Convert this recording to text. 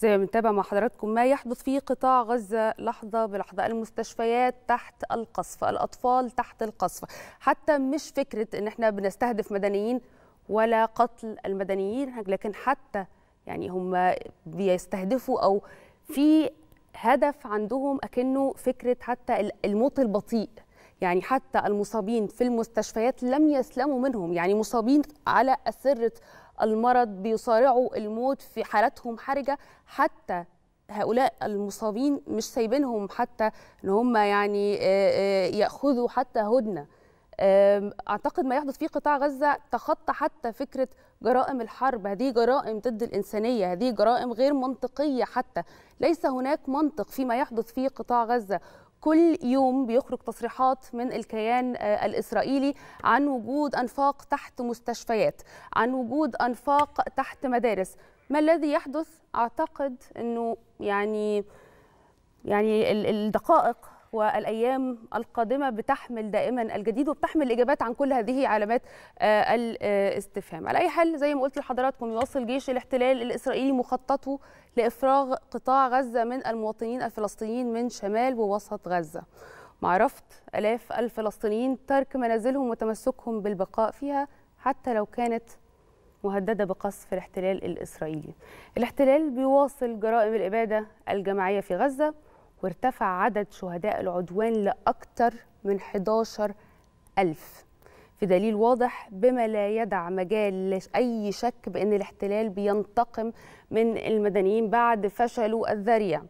زي ما بنتابع مع حضراتكم ما يحدث في قطاع غزة لحظة بلحظة المستشفيات تحت القصف الأطفال تحت القصف حتى مش فكرة إن إحنا بنستهدف مدنيين ولا قتل المدنيين لكن حتى يعني هم بيستهدفوا أو في هدف عندهم أكنه فكرة حتى الموت البطيء يعني حتى المصابين في المستشفيات لم يسلموا منهم يعني مصابين على أسرة المرض بيصارعوا الموت في حالاتهم حرجه حتى هؤلاء المصابين مش سايبينهم حتى ان هم يعني آه، آه، ياخذوا حتى هدنه اعتقد ما يحدث في قطاع غزه تخطى حتى فكره جرائم الحرب هذه جرائم ضد الانسانيه هذه جرائم غير منطقيه حتى ليس هناك منطق فيما يحدث في قطاع غزه كل يوم بيخرج تصريحات من الكيان آه، الإسرائيلي عن وجود أنفاق تحت مستشفيات عن وجود أنفاق تحت مدارس ما الذي يحدث أعتقد أنه يعني يعني الدقائق والايام القادمه بتحمل دائما الجديد وبتحمل اجابات عن كل هذه علامات آه، الاستفهام على اي حال زي ما قلت لحضراتكم يواصل جيش الاحتلال الاسرائيلي مخططه لافراغ قطاع غزه من المواطنين الفلسطينيين من شمال ووسط غزه مع رفض الاف الفلسطينيين ترك منازلهم وتمسكهم بالبقاء فيها حتى لو كانت مهدده بقصف الاحتلال الاسرائيلي. الاحتلال بيواصل جرائم الاباده الجماعيه في غزه وارتفع عدد شهداء العدوان لأكثر من 11 ألف في دليل واضح بما لا يدع مجال لأي شك بأن الاحتلال بينتقم من المدنيين بعد فشله الذريع